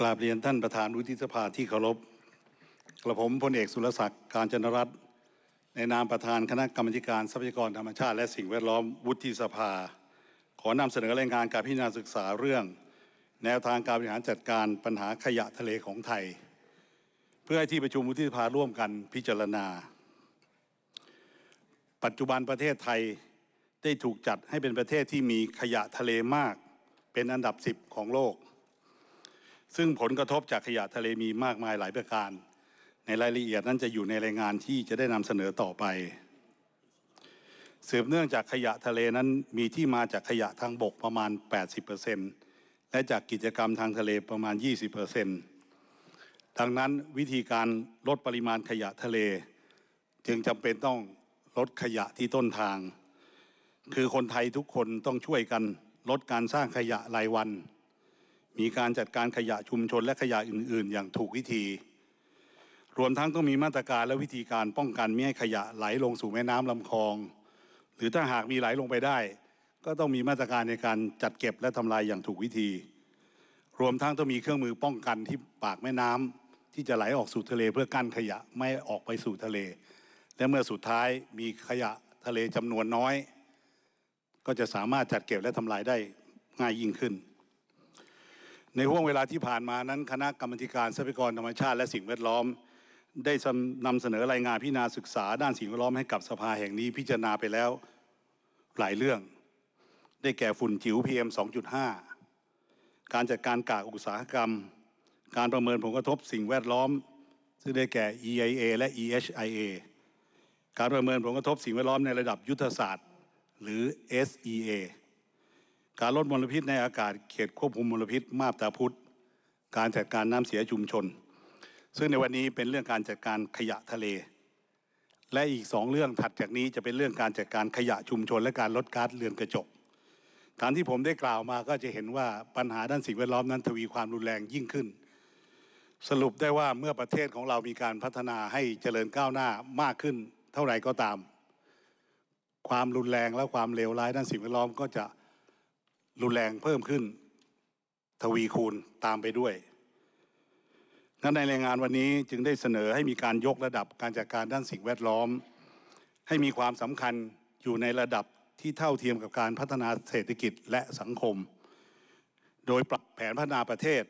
กราบเรียนท่านประธานวุฒิสภาที่เคารพ กระผมพลเอกสุรศักดิ์ การจนรัตน์ในนามประธานคณะกรรมการทรัพยากรธรรมชาติและสิ่งแวดล้อมวุฒิสภา ขอนำเสนอรายงานการพิจารณาศึกษาเรื่อง แนวทางการบริหารจัดการปัญหาขยะทะเลของไทย เพื่อให้ที่ประชุมวุฒิสภาร่วมกันพิจารณา ปัจจุบันประเทศไทยได้ถูกจัดให้เป็นประเทศที่มีขยะทะเลมากเป็นอันดับ10ของโลกซึ่งผลกระทบจากขยะทะเลมีมากมายหลายประการ ในรายละเอียดนั้นจะอยู่ในรายงานที่จะได้นำเสนอต่อไปสืบเนื่องจากขยะทะเลนั้นมีที่มาจากขยะทางบกประมาณ 80%และจากกิจกรรมทางทะเลประมาณ20%ดังนั้นวิธีการลดปริมาณขยะทะเล จึงจำเป็นต้องลดขยะที่ต้นทาง คือคนไทยทุกคนต้องช่วยกันลดการสร้างขยะรายวันมีการจัดการขยะชุมชนและขยะอื่น ๆ อย่างถูกวิธี รวมทั้งต้องมีมาตรการและวิธีการป้องกันไม่ให้ขยะไหลลงสู่แม่น้ำลำคลอง หรือถ้าหากมีไหลลงไปได้ ก็ต้องมีมาตรการในการจัดเก็บและทำลายอย่างถูกวิธี รวมทั้งต้องมีเครื่องมือป้องกันที่ปากแม่น้ำที่จะไหลออกสู่ทะเลเพื่อกั้นขยะไม่ออกไปสู่ทะเล และเมื่อสุดท้ายมีขยะทะเลจำนวนน้อย ก็จะสามารถจัดเก็บและทำลายได้ง่ายยิ่งขึ้นในห่วงเวลาที่ผ่านมานั้น คณะกรรมการทรัพยากรธรรมชาติ และสิ่งแวดล้อม ได้นำเสนอรายงานพิจารณาศึกษาด้านสิ่งแวดล้อมให้กับสภาแห่งนี้พิจารณาไปแล้วหลายเรื่อง ได้แก่ฝุ่นจิ๋ว PM 2.5 การจัดการกากอุตสาหกรรม การประเมินผลกระทบสิ่งแวดล้อม ซึ่งได้แก่ EIA และ EHIA การประเมินผลกระทบสิ่งแวดล้อมในระดับยุทธศาสตร์หรือ SEA การลดมลพิษในอากาศ เขตควบคุมมลพิษมาบตาพุทธการจัดการน้ำเสียชุมชน ซึ่งในวันนี้เป็นเรื่องการจัดการขยะทะเล และอีกสองเรื่องถัดจากนี้จะเป็นเรื่องการจัดการขยะชุมชน และการลดก๊าซเรือนกระจกตามที่ผมได้กล่าวมาก็จะเห็นว่าปัญหาด้านสิ่งแวดล้อมนั้นทวีความรุนแรงยิ่งขึ้น สรุปได้ว่าเมื่อประเทศของเรามีการพัฒนาให้เจริญก้าวหน้ามากขึ้น เท่าไหร่ก็ตาม ความรุนแรงและความเลวร้ายด้านสิ่งแวดล้อมก็จะรุนแรงเพิ่มขึ้น ทวีคูณตามไปด้วยงั้นในรายงานวันนี้จึงได้เสนอให้มีการยกระดับการจัดการด้านสิ่งแวดล้อม ให้มีความสำคัญอยู่ในระดับที่เท่าเทียมกับการพัฒนาเศรษฐกิจและสังคม โดยปรับแผนพัฒนาประเทศ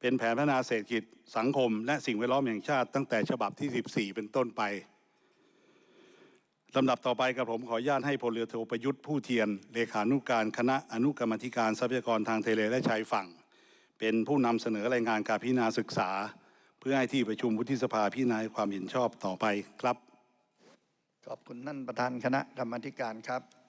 เป็นแผนพัฒนาเศรษฐกิจสังคม และสิ่งแวดล้อมแห่งชาติ ตั้งแต่ฉบับที่14เป็นต้นไปลำดับต่อไปกับผมขออนุญาตให้พลเรือโทประยุทธ์ผู้เทียนเลขานุการคณะอนุกรรมธิการทรัพยากรทางทะเลและชายฝั่ง เป็นผู้นำเสนอรายงานการพิจารณาศึกษา เพื่อให้ที่ประชุมวุฒิสภาพิจารณาความเห็นชอบต่อไปครับขอบคุณท่านประธานคณะกรรมธิการครับ